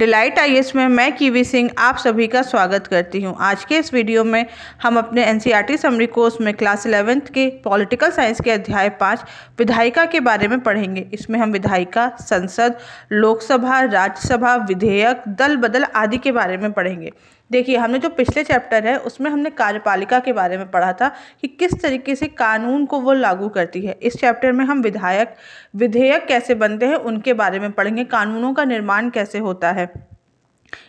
delight आई में मैं kiwi Singh आप सभी का स्वागत करती हूं आज के इस वीडियो में हम अपने N C e summary course में क्लास इलेवेंथ के पॉलिटिकल साइंस के अध्याय पाँच विधायिका के बारे में पढ़ेंगे इसमें हम विधायिका संसद लोकसभा राज्यसभा विधेयक दल बदल आदि के बारे में पढ़ेंगे देखिए हमने जो पिछले चैप्टर है उसमें हमने कार्यपालिका के बारे में पढ़ा था कि किस तरीके से कानून को वो लागू करती है इस चैप्टर में हम विधायक विधेयक कैसे बनते हैं उनके बारे में पढ़ेंगे कानूनों का निर्माण कैसे होता है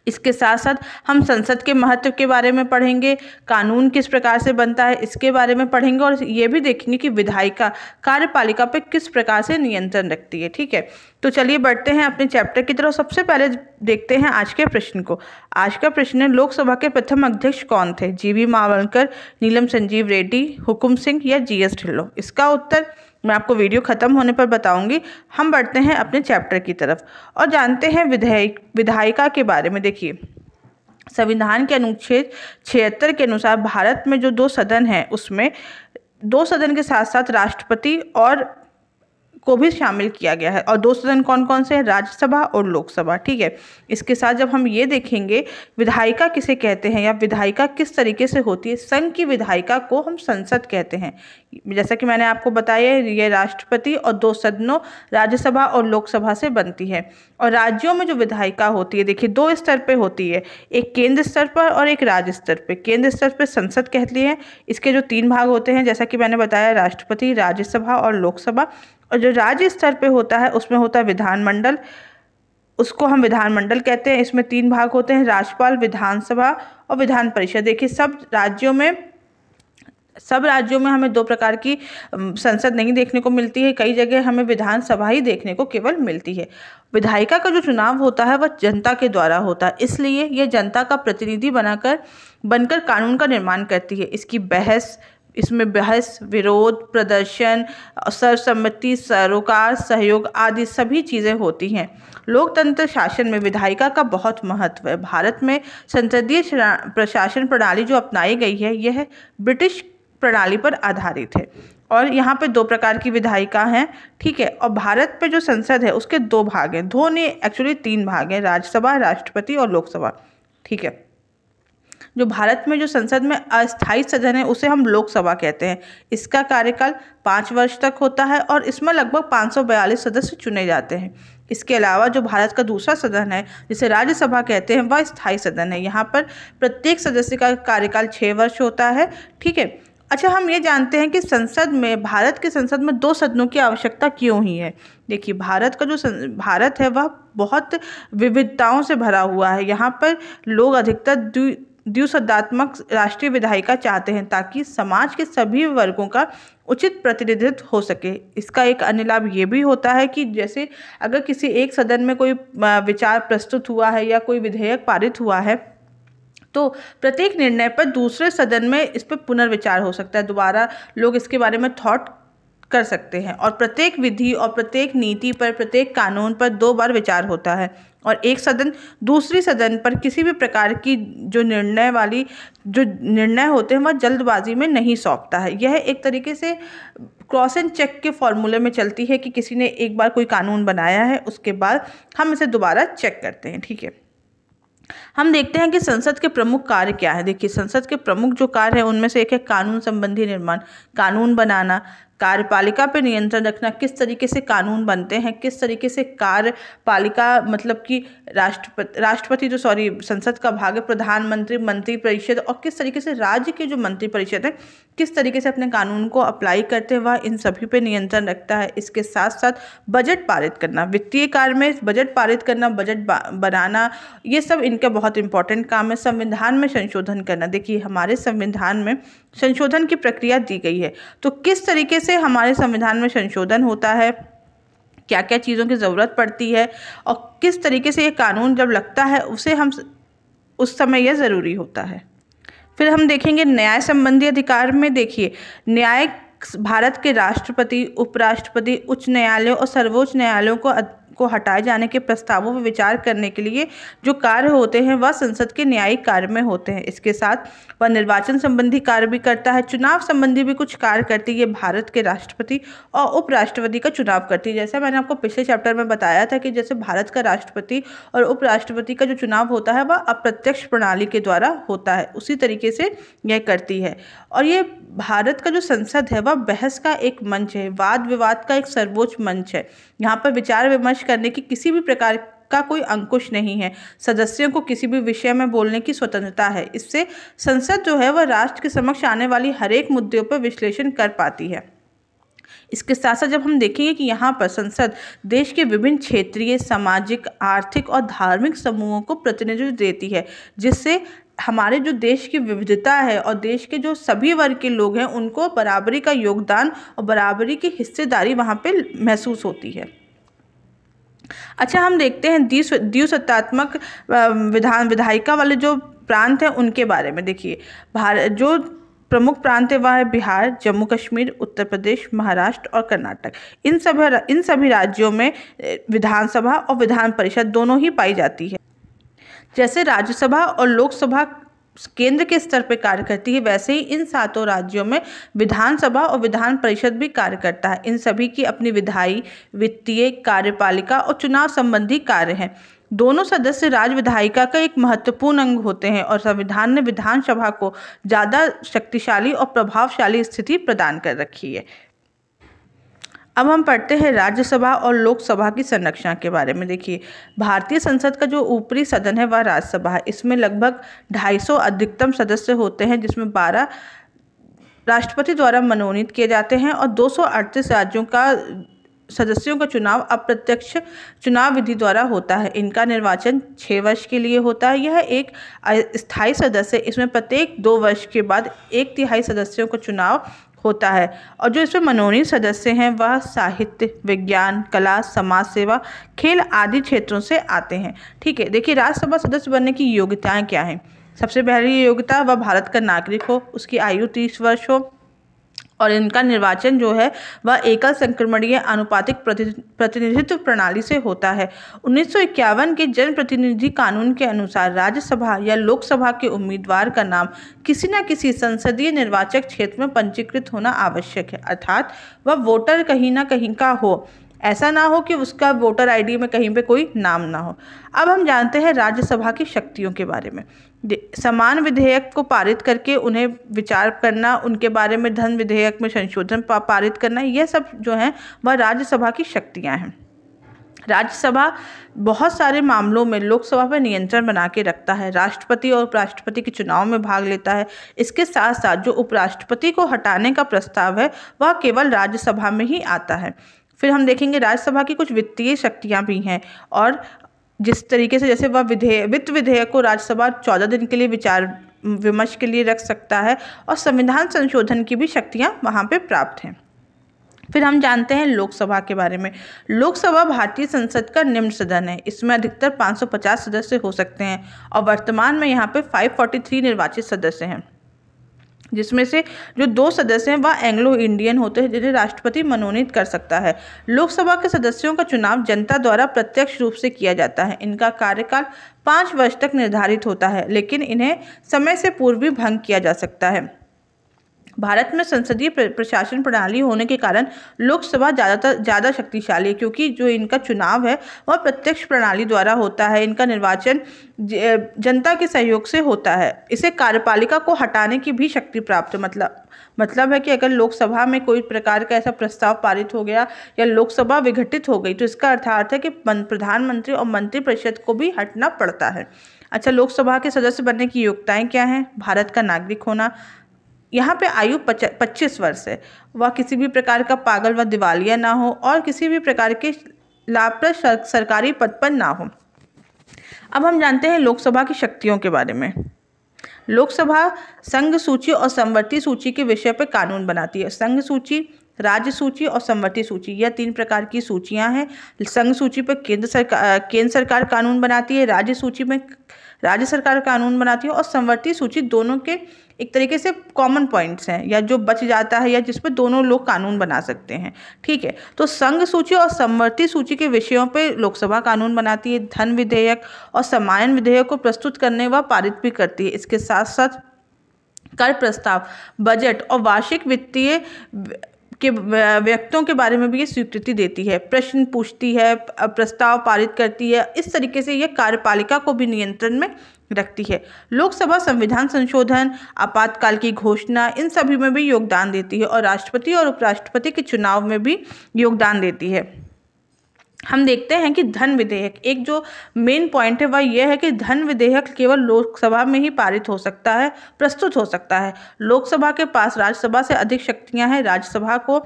इसके साथ साथ हम संसद के महत्व के बारे में पढ़ेंगे कानून किस प्रकार से बनता है इसके बारे में पढ़ेंगे और ये भी देखेंगे कि विधायिका कार्यपालिका पर किस प्रकार से नियंत्रण रखती है ठीक है तो चलिए बढ़ते हैं अपने चैप्टर की तरफ सबसे पहले देखते हैं आज के प्रश्न को आज का प्रश्न है लोकसभा के प्रथम अध्यक्ष कौन थे जी वी मावलकर नीलम संजीव रेड्डी हुकुम सिंह या जी एस ढिल्लो इसका उत्तर मैं आपको वीडियो ख़त्म होने पर बताऊंगी हम बढ़ते हैं अपने चैप्टर की तरफ और जानते हैं विधायक विधायिका के बारे में देखिए संविधान के अनुच्छेद छिहत्तर के अनुसार भारत में जो दो सदन हैं उसमें दो सदन के साथ साथ राष्ट्रपति और को भी शामिल किया गया है और दो सदन कौन कौन से हैं राज्यसभा और लोकसभा ठीक है इसके साथ जब हम ये देखेंगे विधायिका किसे कहते हैं या विधायिका किस तरीके से होती है संघ की विधायिका को हम संसद कहते हैं जैसा कि मैंने आपको बताया ये राष्ट्रपति और दो सदनों राज्यसभा और लोकसभा से बनती है और राज्यों में जो विधायिका होती है देखिए दो स्तर पर होती है एक केंद्र स्तर पर और एक राज्य स्तर पर केंद्र स्तर पर संसद कहती है इसके जो तीन भाग होते हैं जैसा कि मैंने बताया राष्ट्रपति राज्यसभा और लोकसभा और जो राज्य स्तर पे होता है उसमें होता है विधानमंडल उसको हम विधानमंडल कहते हैं इसमें तीन भाग होते हैं राज्यपाल विधानसभा और विधान परिषद देखिए सब राज्यों में सब राज्यों में हमें दो प्रकार की संसद नहीं देखने को मिलती है कई जगह हमें विधानसभा ही देखने को केवल मिलती है विधायिका का जो चुनाव होता है वह जनता के द्वारा होता है इसलिए यह जनता का प्रतिनिधि बनाकर बनकर कानून का निर्माण करती है इसकी बहस इसमें बहस विरोध प्रदर्शन सर्वसम्मति सरोकार सहयोग आदि सभी चीज़ें होती हैं लोकतंत्र शासन में विधायिका का बहुत महत्व है भारत में संसदीय प्रशासन प्रणाली जो अपनाई गई है यह ब्रिटिश प्रणाली पर आधारित है और यहाँ पे दो प्रकार की विधायिका हैं ठीक है और भारत पे जो संसद है उसके दो भाग हैं दो ने एक्चुअली तीन भाग हैं राज्यसभा राष्ट्रपति और लोकसभा ठीक है जो भारत में जो संसद में अस्थायी सदन है उसे हम लोकसभा कहते हैं इसका कार्यकाल पाँच वर्ष तक होता है और इसमें लगभग बयालीस सदस्य चुने जाते हैं इसके अलावा जो भारत का दूसरा सदन है जिसे राज्यसभा कहते हैं वह स्थायी सदन है यहाँ पर प्रत्येक सदस्य का कार्यकाल छः वर्ष होता है ठीक है अच्छा हम ये जानते हैं कि संसद में भारत के संसद में दो सदनों की आवश्यकता क्यों ही है देखिए भारत का जो भारत है वह बहुत विविधताओं से भरा हुआ है यहाँ पर लोग अधिकतर द्विसदात्मक राष्ट्रीय विधायिका चाहते हैं ताकि समाज के सभी वर्गों का उचित प्रतिनिधित्व हो सके इसका एक अन्य लाभ ये भी होता है कि जैसे अगर किसी एक सदन में कोई विचार प्रस्तुत हुआ है या कोई विधेयक पारित हुआ है तो प्रत्येक निर्णय पर दूसरे सदन में इस पर पुनर्विचार हो सकता है दोबारा लोग इसके बारे में थॉट कर सकते हैं और प्रत्येक विधि और प्रत्येक नीति पर प्रत्येक कानून पर दो बार विचार होता है और एक सदन दूसरी सदन पर किसी भी प्रकार की जो निर्णय वाली जो निर्णय होते हैं वह जल्दबाजी में नहीं सौंपता है यह एक तरीके से क्रॉस एंड चेक के फॉर्मूले में चलती है कि किसी ने एक बार कोई कानून बनाया है उसके बाद हम इसे दोबारा चेक करते हैं ठीक है हम देखते हैं कि संसद के प्रमुख कार्य क्या है देखिए संसद के प्रमुख जो कार्य है उनमें से एक है कानून संबंधी निर्माण कानून बनाना कार्यपालिका पर नियंत्रण रखना किस तरीके से कानून बनते हैं किस तरीके से कार्यपालिका मतलब कि राष्ट्रपति राष्ट्रपति जो सॉरी संसद का भाग है प्रधानमंत्री मंत्रिपरिषद और किस तरीके से राज्य के जो मंत्रिपरिषद है किस तरीके से अपने कानून को अप्लाई करते हुए इन सभी पर नियंत्रण रखता है इसके साथ साथ बजट पारित करना वित्तीय कार्य में बजट पारित करना बजट बनाना ये सब इनका बहुत इंपॉर्टेंट काम है संविधान में संशोधन करना देखिए हमारे संविधान में संशोधन की प्रक्रिया दी गई है तो किस तरीके से हमारे संविधान में संशोधन होता है क्या क्या चीज़ों की ज़रूरत पड़ती है और किस तरीके से ये कानून जब लगता है उसे हम उस समय यह ज़रूरी होता है फिर हम देखेंगे न्याय संबंधी अधिकार में देखिए न्याय भारत के राष्ट्रपति उपराष्ट्रपति उच्च न्यायालयों और सर्वोच्च न्यायालयों को को हटाए जाने के प्रस्तावों पर विचार करने के लिए जो कार्य होते हैं वह संसद के न्यायिक कार्य में होते हैं इसके साथ वह निर्वाचन संबंधी कार्य भी करता है चुनाव संबंधी भी कुछ कार्य करती है भारत के राष्ट्रपति और उपराष्ट्रपति का चुनाव करती है जैसा मैंने आपको पिछले चैप्टर में बताया था कि जैसे भारत का राष्ट्रपति और उपराष्ट्रपति का जो चुनाव होता है वह अप्रत्यक्ष प्रणाली के द्वारा होता है उसी तरीके से यह करती है और ये भारत का जो संसद है वह बहस का एक मंच है वाद विवाद का एक सर्वोच्च मंच है यहाँ पर विचार विमर्श करने की किसी भी प्रकार का कोई अंकुश नहीं है सदस्यों को किसी भी विषय में बोलने की स्वतंत्रता है इससे संसद जो है वह राष्ट्र के समक्ष आने वाली हरेक मुद्दों पर विश्लेषण कर पाती है इसके साथ साथ जब हम देखेंगे कि यहाँ पर संसद देश के विभिन्न क्षेत्रीय सामाजिक आर्थिक और धार्मिक समूहों को प्रतिनिधित्व देती है जिससे हमारे जो देश की विविधता है और देश के जो सभी वर्ग के लोग हैं उनको बराबरी का योगदान और बराबरी की हिस्सेदारी वहाँ पे महसूस होती है अच्छा हम देखते हैं द्विस द्विसत्तात्मक विधान विधायिका वाले जो प्रांत हैं उनके बारे में देखिए भारत जो प्रमुख प्रांत वह है बिहार जम्मू कश्मीर उत्तर प्रदेश महाराष्ट्र और कर्नाटक इन सभी इन सभी राज्यों में विधानसभा और विधान परिषद दोनों ही पाई जाती है जैसे राज्यसभा और लोकसभा केंद्र के स्तर पर कार्य करती है वैसे ही इन सातों राज्यों में विधानसभा और विधान परिषद भी कार्य करता है इन सभी की अपनी विधायी वित्तीय कार्यपालिका और चुनाव संबंधी कार्य हैं दोनों सदस्य राज्य विधायिका का एक महत्वपूर्ण अंग होते हैं और संविधान ने विधानसभा को ज़्यादा शक्तिशाली और प्रभावशाली स्थिति प्रदान कर रखी है अब हम पढ़ते हैं राज्यसभा और लोकसभा की संरक्षा के बारे में देखिए भारतीय संसद का जो ऊपरी सदन है वह राज्यसभा है इसमें लगभग 250 अधिकतम सदस्य होते हैं जिसमें 12 राष्ट्रपति द्वारा मनोनीत किए जाते हैं और दो राज्यों का सदस्यों का चुनाव अप्रत्यक्ष चुनाव विधि द्वारा होता है इनका निर्वाचन छः वर्ष के लिए होता है यह एक स्थायी सदस्य इसमें प्रत्येक दो वर्ष के बाद एक तिहाई सदस्यों का चुनाव होता है और जो इसमें मनोनीत सदस्य हैं वह साहित्य विज्ञान कला समाज सेवा खेल आदि क्षेत्रों से आते हैं ठीक है देखिए राज्यसभा सदस्य बनने की योग्यताएँ क्या हैं सबसे पहली योग्यता वह भारत का नागरिक हो उसकी आयु तीस वर्ष हो और इनका निर्वाचन जो है वह एकल संक्रमणीय अनुपातिक प्रतिनिधित्व प्रणाली से होता है उन्नीस के जनप्रतिनिधि कानून के अनुसार राज्यसभा या लोकसभा के उम्मीदवार का नाम किसी न किसी संसदीय निर्वाचक क्षेत्र में पंजीकृत होना आवश्यक है अर्थात वह वोटर कहीं ना कहीं का हो ऐसा ना हो कि उसका वोटर आईडी में कहीं पे कोई नाम ना हो अब हम जानते हैं राज्यसभा की शक्तियों के बारे में समान विधेयक को पारित करके उन्हें विचार करना उनके बारे में धन विधेयक में संशोधन पारित करना यह सब जो है वह राज्यसभा की शक्तियाँ हैं राज्यसभा बहुत सारे मामलों में लोकसभा पर नियंत्रण बना के रखता है राष्ट्रपति और उपराष्ट्रपति के चुनाव में भाग लेता है इसके साथ साथ जो उपराष्ट्रपति को हटाने का प्रस्ताव है वह केवल राज्यसभा में ही आता है फिर हम देखेंगे राज्यसभा की कुछ वित्तीय शक्तियाँ भी हैं और जिस तरीके से जैसे वह विधेयक वित्त विधेयक को राज्यसभा चौदह दिन के लिए विचार विमर्श के लिए रख सकता है और संविधान संशोधन की भी शक्तियाँ वहाँ पर प्राप्त हैं फिर हम जानते हैं लोकसभा के बारे में लोकसभा भारतीय संसद का निम्न सदन है इसमें अधिकतर 550 सदस्य हो सकते हैं और वर्तमान में यहाँ पे 543 निर्वाचित सदस्य हैं जिसमें से जो दो सदस्य हैं वह एंग्लो इंडियन होते हैं जिन्हें राष्ट्रपति मनोनीत कर सकता है लोकसभा के सदस्यों का चुनाव जनता द्वारा प्रत्यक्ष रूप से किया जाता है इनका कार्यकाल पाँच वर्ष तक निर्धारित होता है लेकिन इन्हें समय से पूर्व भी भंग किया जा सकता है भारत में संसदीय प्रशासन प्रणाली होने के कारण लोकसभा ज़्यादातर ज़्यादा शक्तिशाली है क्योंकि जो इनका चुनाव है वह प्रत्यक्ष प्रणाली द्वारा होता है इनका निर्वाचन जनता के सहयोग से होता है इसे कार्यपालिका को हटाने की भी शक्ति प्राप्त मतलब मतलब है कि अगर लोकसभा में कोई प्रकार का ऐसा प्रस्ताव पारित हो गया या लोकसभा विघटित हो गई तो इसका अर्थार्थ है कि प्रधानमंत्री और मंत्रिपरिषद को भी हटना पड़ता है अच्छा लोकसभा के सदस्य बनने की योग्यताएं क्या हैं भारत का नागरिक होना यहाँ पे आयु पच्चीस वर्ष है वह किसी भी प्रकार का पागल व दिवालिया ना हो और किसी भी प्रकार के लाभप्रद सरकारी पद पर ना हो अब हम जानते हैं लोकसभा की शक्तियों के बारे में लोकसभा संघ सूची और समवर्ती सूची के विषय पर कानून बनाती है संघ सूची राज्य सूची और समवर्ती सूची यह तीन प्रकार की सूचियाँ हैं संघ सूची पर केंद्र सरकार केंद्र सरकार कानून बनाती है राज्य सूची में राज्य सरकार कानून बनाती है और संवर्ती सूची दोनों के एक तरीके से कॉमन पॉइंट्स हैं या जो बच जाता है या जिस पर दोनों लोग कानून बना सकते हैं ठीक है तो संघ सूची और संवर्ती सूची के विषयों पर लोकसभा कानून बनाती है धन विधेयक और समायन विधेयक को प्रस्तुत करने व पारित भी करती है इसके साथ साथ कर प्रस्ताव बजट और वार्षिक वित्तीय के व्यक्तियों के बारे में भी ये स्वीकृति देती है प्रश्न पूछती है प्रस्ताव पारित करती है इस तरीके से यह कार्यपालिका को भी नियंत्रण में रखती है लोकसभा संविधान संशोधन आपातकाल की घोषणा इन सभी में भी योगदान देती है और राष्ट्रपति और उपराष्ट्रपति के चुनाव में भी योगदान देती है हम देखते हैं कि धन विधेयक एक जो मेन पॉइंट है वह यह है कि धन विधेयक केवल लोकसभा में ही पारित हो सकता है प्रस्तुत हो सकता है लोकसभा के पास राज्यसभा से अधिक शक्तियां हैं राज्यसभा को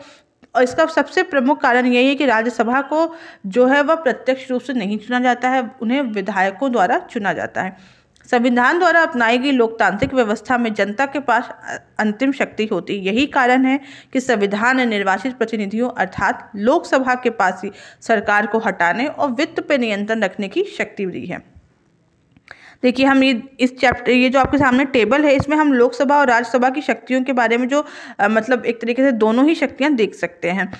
और इसका सबसे प्रमुख कारण यही है कि राज्यसभा को जो है वह प्रत्यक्ष रूप से नहीं चुना जाता है उन्हें विधायकों द्वारा चुना जाता है संविधान द्वारा अपनाई गई लोकतांत्रिक व्यवस्था में जनता के पास अंतिम शक्ति होती यही कारण है कि संविधान निर्वाचित प्रतिनिधियों अर्थात लोकसभा के पास ही सरकार को हटाने और वित्त पर नियंत्रण रखने की शक्ति दी है देखिए हम ये इस चैप्टर ये जो आपके सामने टेबल है इसमें हम लोकसभा और राज्यसभा की शक्तियों के बारे में जो आ, मतलब एक तरीके से दोनों ही शक्तियाँ देख सकते हैं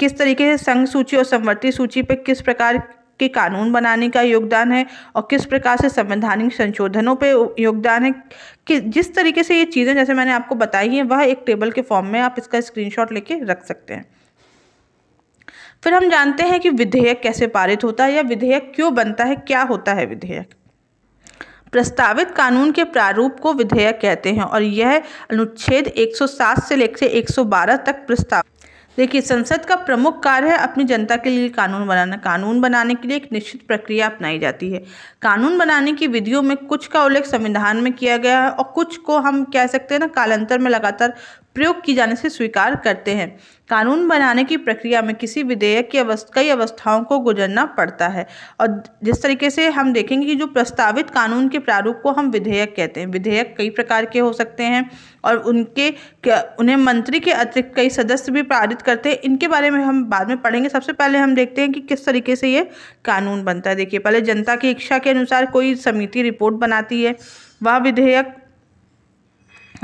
किस तरीके से संघ सूची और समवर्ती सूची पर किस प्रकार के कानून बनाने का योगदान है और किस प्रकार से संवैधानिक संशोधनों पे योगदान है कि जिस तरीके से ये चीज़ें जैसे मैंने आपको बताई हैं वह एक टेबल के फॉर्म में आप इसका स्क्रीनशॉट लेके रख सकते हैं फिर हम जानते हैं कि विधेयक कैसे पारित होता है या विधेयक क्यों बनता है क्या होता है विधेयक प्रस्तावित कानून के प्रारूप को विधेयक कहते हैं और यह अनुच्छेद 107 से लेकर 112 तक प्रस्ताव देखिए संसद का प्रमुख कार्य है अपनी जनता के लिए कानून बनाना कानून बनाने के लिए एक निश्चित प्रक्रिया अपनाई जाती है कानून बनाने की विधियों में कुछ का उल्लेख संविधान में किया गया है और कुछ को हम कह सकते हैं ना कालांतर में लगातार प्रयोग की जाने से स्वीकार करते हैं कानून बनाने की प्रक्रिया में किसी विधेयक की अवस्थ कई अवस्थाओं को गुजरना पड़ता है और जिस तरीके से हम देखेंगे कि जो प्रस्तावित कानून के प्रारूप को हम विधेयक कहते हैं विधेयक कई प्रकार के हो सकते हैं और उनके उन्हें मंत्री के अतिरिक्त कई सदस्य भी पारित करते हैं इनके बारे में हम बाद में पढ़ेंगे सबसे पहले हम देखते हैं कि किस तरीके से ये कानून बनता है देखिए पहले जनता की इच्छा के अनुसार कोई समिति रिपोर्ट बनाती है वह विधेयक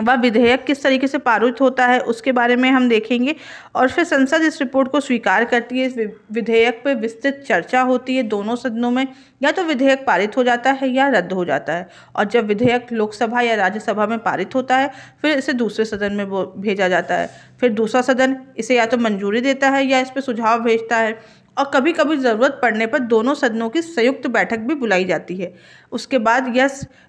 वह विधेयक किस तरीके से पारित होता है उसके बारे में हम देखेंगे और फिर संसद इस रिपोर्ट को स्वीकार करती है इस विधेयक पर विस्तृत चर्चा होती है दोनों सदनों में या तो विधेयक पारित हो जाता है या रद्द हो जाता है और जब विधेयक लोकसभा या राज्यसभा में पारित होता है फिर इसे दूसरे सदन में भेजा जाता है फिर दूसरा सदन इसे या तो मंजूरी देता है या इस पर सुझाव भेजता है और कभी कभी ज़रूरत पड़ने पर दोनों सदनों की संयुक्त बैठक भी बुलाई जाती है उसके बाद यह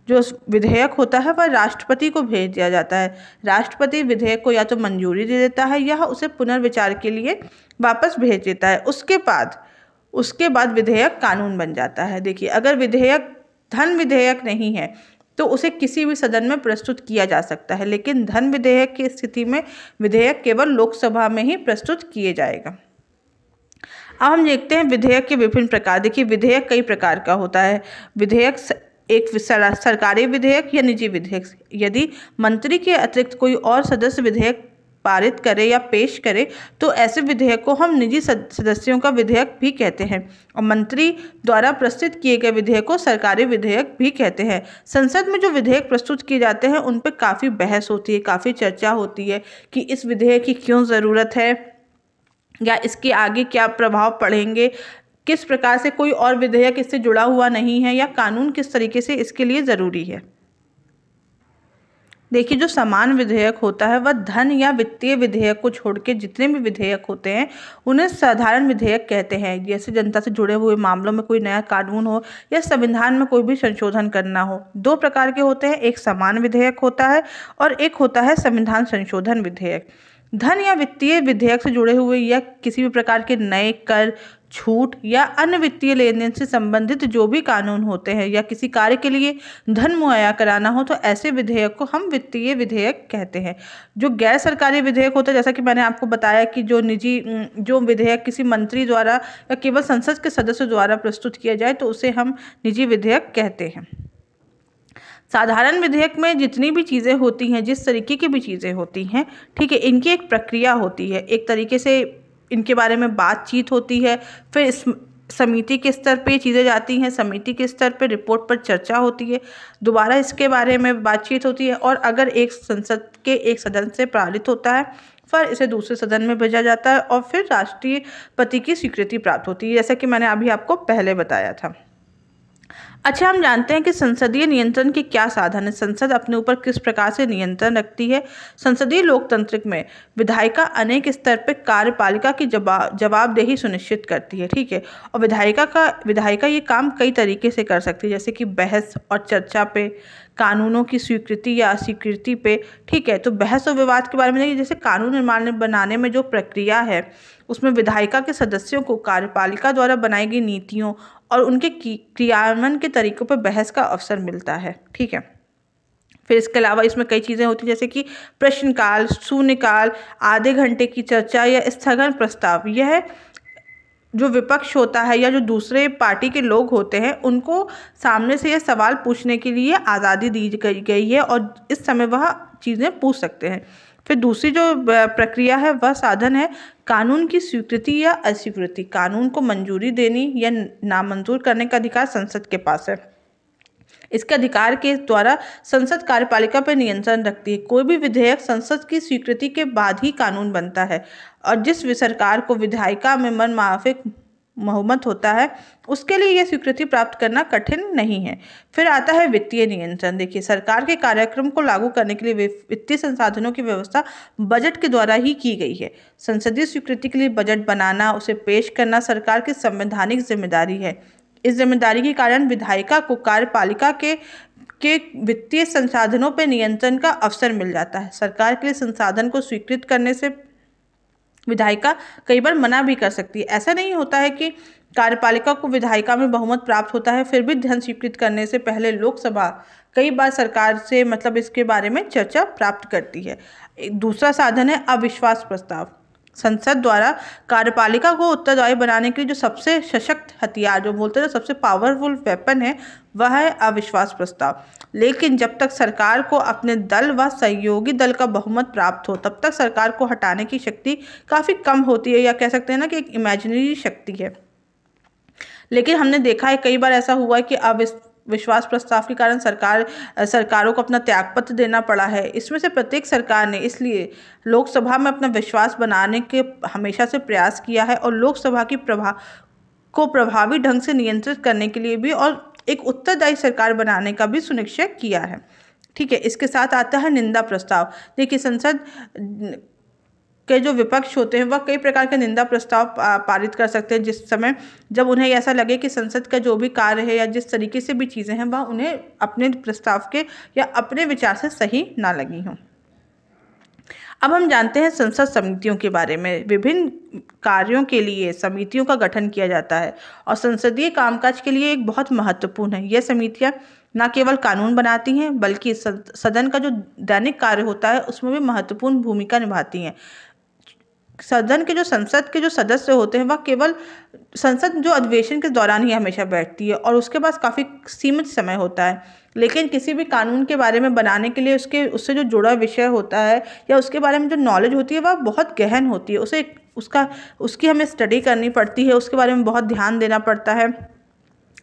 जो विधेयक होता है वह राष्ट्रपति को भेज दिया जाता है राष्ट्रपति विधेयक को या तो मंजूरी दे देता है या उसे पुनर्विचार के लिए वापस भेज देता है उसके बाद उसके बाद विधेयक कानून बन जाता है देखिए अगर विधेयक धन विधेयक नहीं है तो उसे किसी भी सदन में प्रस्तुत किया जा सकता है लेकिन धन विधेयक की स्थिति में विधेयक केवल लोकसभा में ही प्रस्तुत किए जाएगा अब हम देखते हैं विधेयक के विभिन्न प्रकार देखिए विधेयक कई प्रकार का होता है विधेयक एक सरकारी विधेयक या निजी विधेयक यदि मंत्री के अतिरिक्त कोई और सदस्य विधेयक पारित करे या पेश करे तो ऐसे विधेयक को हम निजी सदस्यों का विधेयक भी कहते हैं और मंत्री द्वारा प्रस्तुत किए गए विधेयक को सरकारी विधेयक भी कहते हैं संसद में जो विधेयक प्रस्तुत किए जाते हैं उन पर काफ़ी बहस होती है काफ़ी चर्चा होती है कि इस विधेयक की क्यों ज़रूरत है या इसके आगे क्या प्रभाव पड़ेंगे किस प्रकार से कोई और विधेयक इससे जुड़ा हुआ नहीं है या कानून किस तरीके से इसके लिए ज़रूरी है देखिए जो समान विधेयक होता है वह धन या वित्तीय विधेयक को छोड़ के जितने भी विधेयक होते हैं उन्हें साधारण विधेयक कहते हैं जैसे जनता से जुड़े हुए मामलों में कोई नया कानून हो या संविधान में कोई भी संशोधन करना हो दो प्रकार के होते हैं एक समान विधेयक होता है और एक होता है संविधान संशोधन विधेयक धन या वित्तीय विधेयक से जुड़े हुए या किसी भी प्रकार के नए कर छूट या अन्य वित्तीय लेन देन से संबंधित जो भी कानून होते हैं या किसी कार्य के लिए धन मुहैया कराना हो तो ऐसे विधेयक को हम वित्तीय विधेयक कहते हैं जो गैर सरकारी विधेयक होता है जैसा कि मैंने आपको बताया कि जो निजी जो विधेयक किसी मंत्री द्वारा या केवल संसद के सदस्य द्वारा प्रस्तुत किया जाए तो उसे हम निजी विधेयक कहते हैं साधारण विधेयक में जितनी भी चीज़ें होती हैं जिस तरीके की भी चीज़ें होती हैं ठीक है इनकी एक प्रक्रिया होती है एक तरीके से इनके बारे में बातचीत होती है फिर इस समिति के स्तर पे चीज़ें जाती हैं समिति के स्तर पे रिपोर्ट पर चर्चा होती है दोबारा इसके बारे में बातचीत होती है और अगर एक संसद के एक सदन से पारित होता है फिर इसे दूसरे सदन में भेजा जाता है और फिर राष्ट्रीय पति की स्वीकृति प्राप्त होती है जैसा कि मैंने अभी आपको पहले बताया था अच्छा हम जानते हैं कि संसदीय नियंत्रण के क्या साधन है संसद अपने ऊपर किस प्रकार से नियंत्रण रखती है संसदीय लोकतंत्र में विधायिका अनेक स्तर पर कार्यपालिका की जवा जवाबदेही सुनिश्चित करती है ठीक है और विधायिका का विधायिका ये काम कई तरीके से कर सकती है जैसे कि बहस और चर्चा पे कानूनों की स्वीकृति या अस्वीकृति पे ठीक है तो बहस और विवाद के बारे में देखिए जैसे कानून निर्माण बनाने में जो प्रक्रिया है उसमें विधायिका के सदस्यों को कार्यपालिका द्वारा बनाई गई नीतियों और उनके क्रियान्वयन के तरीकों पर बहस का अवसर मिलता है ठीक है फिर इसके अलावा इसमें कई चीज़ें होती जैसे कि प्रश्नकाल शून्यकाल आधे घंटे की चर्चा या स्थगन प्रस्ताव यह जो विपक्ष होता है या जो दूसरे पार्टी के लोग होते हैं उनको सामने से यह सवाल पूछने के लिए आज़ादी दी गई है और इस समय वह चीज़ें पूछ सकते हैं फिर दूसरी जो प्रक्रिया है वह साधन है कानून की स्वीकृति या अस्वीकृति कानून को मंजूरी देनी या नामंजूर करने का अधिकार संसद के पास है इसके अधिकार के द्वारा संसद कार्यपालिका पर नियंत्रण रखती है कोई भी विधेयक संसद की स्वीकृति के बाद ही कानून बनता है और जिस सरकार को विधायिका में मन माफिक बहुमत होता है उसके लिए यह स्वीकृति प्राप्त करना कठिन नहीं है फिर आता है वित्तीय नियंत्रण देखिए सरकार के कार्यक्रम को लागू करने के लिए वित्तीय संसाधनों की व्यवस्था बजट के द्वारा ही की गई है संसदीय स्वीकृति के लिए बजट बनाना उसे पेश करना सरकार की संवैधानिक जिम्मेदारी है इस जिम्मेदारी के कारण विधायिका को कार्यपालिका के के वित्तीय संसाधनों पर नियंत्रण का अवसर मिल जाता है सरकार के लिए संसाधन को स्वीकृत करने से विधायिका कई बार मना भी कर सकती है ऐसा नहीं होता है कि कार्यपालिका को विधायिका में बहुमत प्राप्त होता है फिर भी धन स्वीकृत करने से पहले लोकसभा कई बार सरकार से मतलब इसके बारे में चर्चा प्राप्त करती है दूसरा साधन है अविश्वास प्रस्ताव संसद द्वारा कार्यपालिका को उत्तरदायी बनाने के लिए जो सबसे सशक्त हथियार जो बोलते हैं सबसे पावरफुल वेपन है वह है अविश्वास प्रस्ताव लेकिन जब तक सरकार को अपने दल व सहयोगी दल का बहुमत प्राप्त हो तब तक सरकार को हटाने की शक्ति काफ़ी कम होती है या कह सकते हैं ना कि एक इमेजनरी शक्ति है लेकिन हमने देखा है कई बार ऐसा हुआ है कि अविश्वास विश्वास प्रस्ताव के कारण सरकार सरकारों को अपना त्यागपत्र देना पड़ा है इसमें से प्रत्येक सरकार ने इसलिए लोकसभा में अपना विश्वास बनाने के हमेशा से प्रयास किया है और लोकसभा की प्रभा को प्रभावी ढंग से नियंत्रित करने के लिए भी और एक उत्तरदायी सरकार बनाने का भी सुनिश्चय किया है ठीक है इसके साथ आता है निंदा प्रस्ताव देखिए संसद के जो विपक्ष होते हैं वह कई प्रकार के निंदा प्रस्ताव पारित कर सकते हैं जिस समय जब उन्हें ऐसा लगे कि संसद का जो भी कार्य है या जिस तरीके से भी चीज़ें हैं वह उन्हें अपने प्रस्ताव के या अपने विचार से सही ना लगी हों अब हम जानते हैं संसद समितियों के बारे में विभिन्न कार्यों के लिए समितियों का गठन किया जाता है और संसदीय कामकाज के लिए एक बहुत महत्वपूर्ण है यह समितियाँ न केवल कानून बनाती हैं बल्कि सदन का जो दैनिक कार्य होता है उसमें भी महत्वपूर्ण भूमिका निभाती हैं सदन के जो संसद के जो सदस्य होते हैं वह केवल संसद जो अधिवेशन के दौरान ही हमेशा बैठती है और उसके पास काफ़ी सीमित समय होता है लेकिन किसी भी कानून के बारे में बनाने के लिए उसके उससे जो जुड़ा विषय होता है या उसके बारे में जो नॉलेज होती है वह बहुत गहन होती है उसे उसका उसकी हमें स्टडी करनी पड़ती है उसके बारे में बहुत ध्यान देना पड़ता है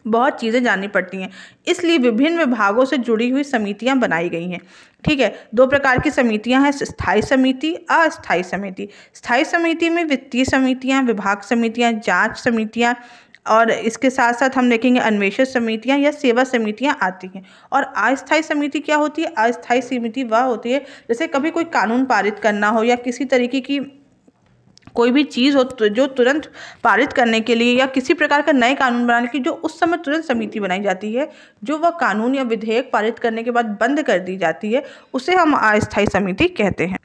बहुत चीज़ें जाननी पड़ती हैं इसलिए विभिन्न विभागों से जुड़ी हुई समितियां बनाई गई हैं ठीक है दो प्रकार की समितियां हैं स्थायी समिति अस्थायी समिति स्थायी समिति में वित्तीय समितियां विभाग समितियां जांच समितियां और इसके साथ साथ हम देखेंगे अन्वेषण समितियां या सेवा समितियां आती हैं और अस्थायी समिति क्या होती है अस्थायी समिति वह होती है जैसे कभी कोई कानून पारित करना हो या किसी तरीके की कोई भी चीज़ हो तो जो तुरंत पारित करने के लिए या किसी प्रकार का नए कानून बनाने की जो उस समय तुरंत समिति बनाई जाती है जो वह कानून या विधेयक पारित करने के बाद बंद कर दी जाती है उसे हम अस्थायी समिति कहते हैं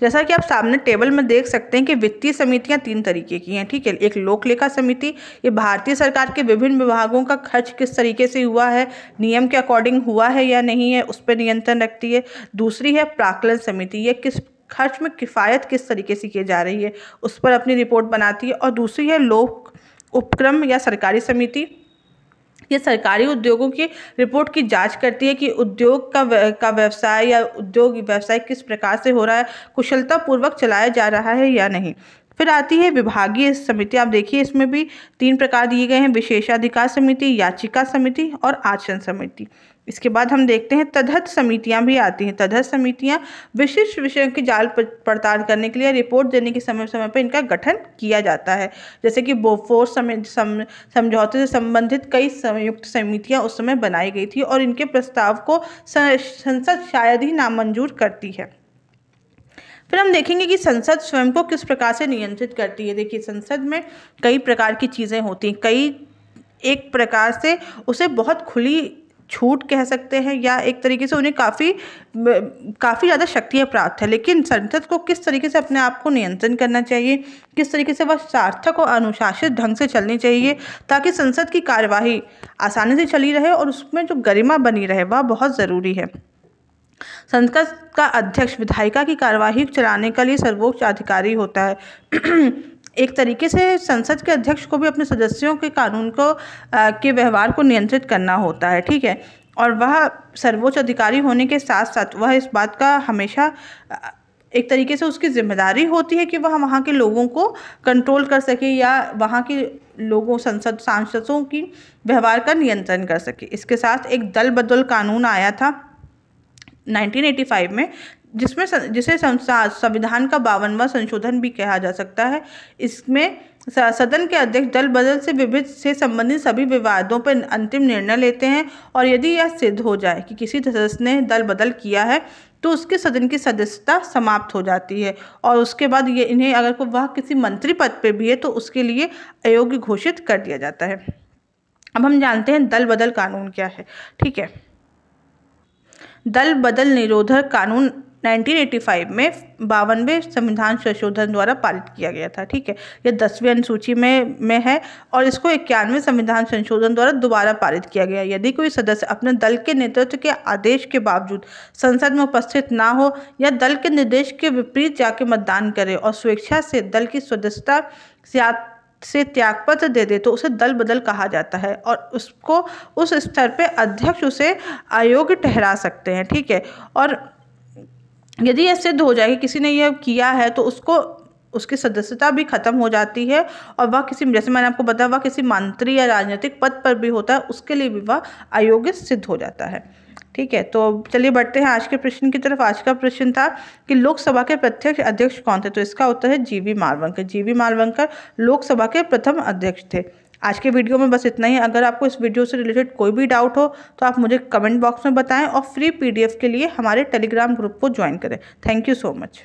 जैसा कि आप सामने टेबल में देख सकते हैं कि वित्तीय समितियां तीन तरीके की हैं ठीक है एक लोक लेखा समिति ये भारतीय सरकार के विभिन्न विभागों का खर्च किस तरीके से हुआ है नियम के अकॉर्डिंग हुआ है या नहीं है उस पर नियंत्रण रखती है दूसरी है प्राकलन समिति ये किस खर्च में किफ़ायत किस तरीके से की जा रही है उस पर अपनी रिपोर्ट बनाती है और दूसरी है लोक उपक्रम या सरकारी समिति ये सरकारी उद्योगों की रिपोर्ट की जांच करती है कि उद्योग का वे, का व्यवसाय या उद्योग व्यवसाय किस प्रकार से हो रहा है कुशलतापूर्वक चलाया जा रहा है या नहीं फिर आती है विभागीय समिति आप देखिए इसमें भी तीन प्रकार दिए गए हैं विशेषाधिकार समिति याचिका समिति और आचरण समिति इसके बाद हम देखते हैं तदहत समितियां भी आती हैं तदहत समितियां विशिष्ट विषयों की जाल पड़ताल करने के लिए रिपोर्ट देने के समय समय पर इनका गठन किया जाता है जैसे कि बोफोर्स समझौते से संबंधित कई संयुक्त समितियां उस समय बनाई गई थी और इनके प्रस्ताव को संसद शायद ही नामंजूर करती है फिर हम देखेंगे कि संसद स्वयं को किस प्रकार से नियंत्रित करती है देखिए संसद में कई प्रकार की चीज़ें होती हैं कई एक प्रकार से उसे बहुत खुली छूट कह सकते हैं या एक तरीके से उन्हें काफ़ी काफ़ी ज़्यादा शक्तियाँ प्राप्त है लेकिन संसद को किस तरीके से अपने आप को नियंत्रण करना चाहिए किस तरीके से वह सार्थक और अनुशासित ढंग से चलनी चाहिए ताकि संसद की कार्यवाही आसानी से चली रहे और उसमें जो गरिमा बनी रहे वह बहुत ज़रूरी है संसद का अध्यक्ष विधायिका की कार्यवाही चलाने के लिए सर्वोच्च अधिकारी होता है एक तरीके से संसद के अध्यक्ष को भी अपने सदस्यों के कानून को के व्यवहार को नियंत्रित करना होता है ठीक है और वह सर्वोच्च अधिकारी होने के साथ साथ वह इस बात का हमेशा एक तरीके से उसकी जिम्मेदारी होती है कि वह वहाँ के लोगों को कंट्रोल कर सके या वहाँ के लोगों संसद सांसदों की व्यवहार का नियंत्रण कर सके इसके साथ एक दल बदल कानून आया था 1985 में जिसमें जिसे संविधान का बावनवा संशोधन भी कहा जा सकता है इसमें सदन के अध्यक्ष दल बदल से विभिन्न से संबंधित सभी विवादों पर अंतिम निर्णय लेते हैं और यदि यह सिद्ध हो जाए कि किसी सदस्य ने दल बदल किया है तो उसके सदन की सदस्यता समाप्त हो जाती है और उसके बाद ये इन्हें अगर को वह किसी मंत्री पद पर भी है तो उसके लिए अयोग्य घोषित कर दिया जाता है अब हम जानते हैं दल बदल कानून क्या है ठीक है दल बदल निरोधक कानून 1985 में बावनवे संविधान संशोधन द्वारा पारित किया गया था ठीक है यह दसवीं अनुसूची में में है और इसको इक्यानवे संविधान संशोधन द्वारा दोबारा पारित किया गया यदि कोई सदस्य अपने दल के नेतृत्व के आदेश के बावजूद संसद में उपस्थित ना हो या दल के निर्देश के विपरीत जाके मतदान करे और स्वेच्छा से दल की सदस्यता से त्यागपत्र दे दे तो उसे दल बदल कहा जाता है और उसको उस स्तर पर अध्यक्ष उसे अयोग्य ठहरा सकते हैं ठीक है और यदि यह सिद्ध हो जाए कि किसी ने यह किया है तो उसको उसकी सदस्यता भी खत्म हो जाती है और वह किसी जैसे मैंने आपको बताया वह किसी मंत्री या राजनीतिक पद पर भी होता है उसके लिए भी वह अयोग्य सिद्ध हो जाता है ठीक है तो चलिए बढ़ते हैं आज के प्रश्न की तरफ आज का प्रश्न था कि लोकसभा के प्रत्यक्ष अध्यक्ष कौन थे तो इसका उत्तर है जीवी मालवंकर जीवी मालवंकर लोकसभा के प्रथम अध्यक्ष थे आज के वीडियो में बस इतना ही अगर आपको इस वीडियो से रिलेटेड कोई भी डाउट हो तो आप मुझे कमेंट बॉक्स में बताएं और फ्री पीडीएफ के लिए हमारे टेलीग्राम ग्रुप को ज्वाइन करें थैंक यू सो मच